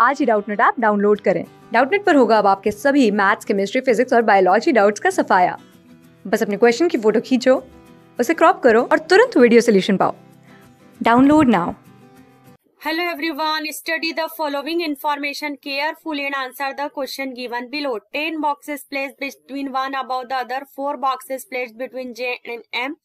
आज ही Doubtnut app download करें डाउटनेट पर होगा अब आपके सभी मैथ्स केमिस्ट्री फिजिक्स और बायोलॉजी डाउट्स का सफाया बस अपने क्वेश्चन की फोटो खींचो उसे क्रॉप करो और तुरंत वीडियो सोल्यूशन पाओ download now hello everyone study the following information careful and answer the question given below ten boxes place between one above the other four boxes place between J and M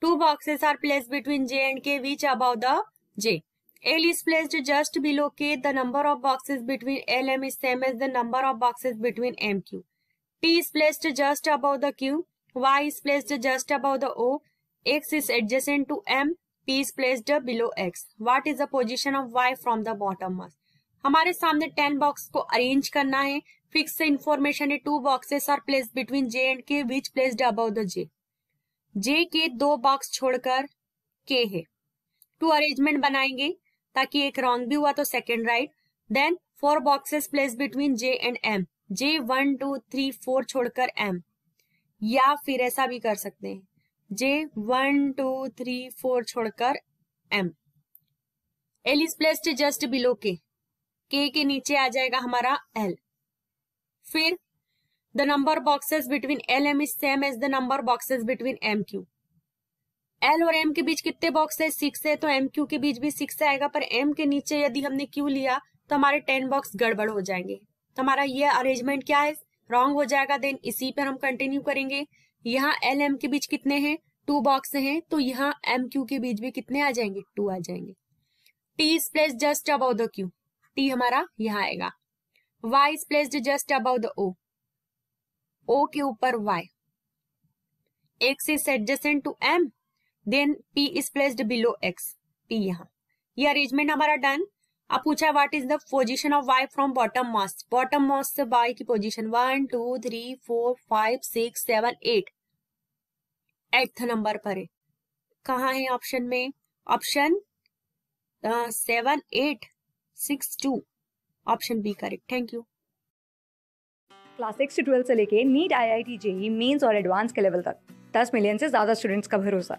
two boxes are place between J and K which about the J L is placed just below K. The number of boxes between L M is same as the number of boxes between M Q. P is placed just above the Q. Y is placed just above the O. X is adjacent to M. P is placed below X. What is the position of Y from the bottommost? हमारे सामने ten box को arrange करना है fix information है two boxes are place between J and K which placed above the J J K दो box छोड़कर के है टू अरेंजमेंट बनाएंगे ताकि एक रॉन्ग भी हुआ तो second right then four boxes place between J and M J one two three four छोड़कर एम या फिर ऐसा भी कर सकते हैं J one two three four छोड़कर M L is placed just below K K K नीचे आ जाएगा हमारा एल फिर the number boxes between L M is same as the number boxes between M Q L और M के बीच कितने बॉक्स है सिक्स है तो एम क्यू के बीच भी सिक्स आएगा पर एम के नीचे यदि हमने क्यू लिया तो हमारे टेन बॉक्स गड़बड़ हो जाएंगे तो हमारा ये अरेंजमेंट क्या है रॉन्ग हो जाएगा देन इसी पर हम कंटिन्यू करेंगे यहाँ एल एम के बीच कितने हैं टू बॉक्स हैं तो यहाँ एम क्यू के बीच भी कितने आ जाएंगे टू आ जाएंगे T is place just above the Q T हमारा यहाँ आएगा Y is placed just above the O O के ऊपर Y X is adjacent to M then P is placed below X, P यहाँ ये अरेंजमेंट हमारा डन अब पूछा है what is the position of Y from bottom most bottom most से Y की position one two three four five six seven eight eighth number पर है कहा है ऑप्शन में option seven eight six two option B correct thank you class six से twelve से लेके NEET I I T JEE mains और advance के लेवल तक दस मिलियन से ज्यादा स्टूडेंट्स का भरोसा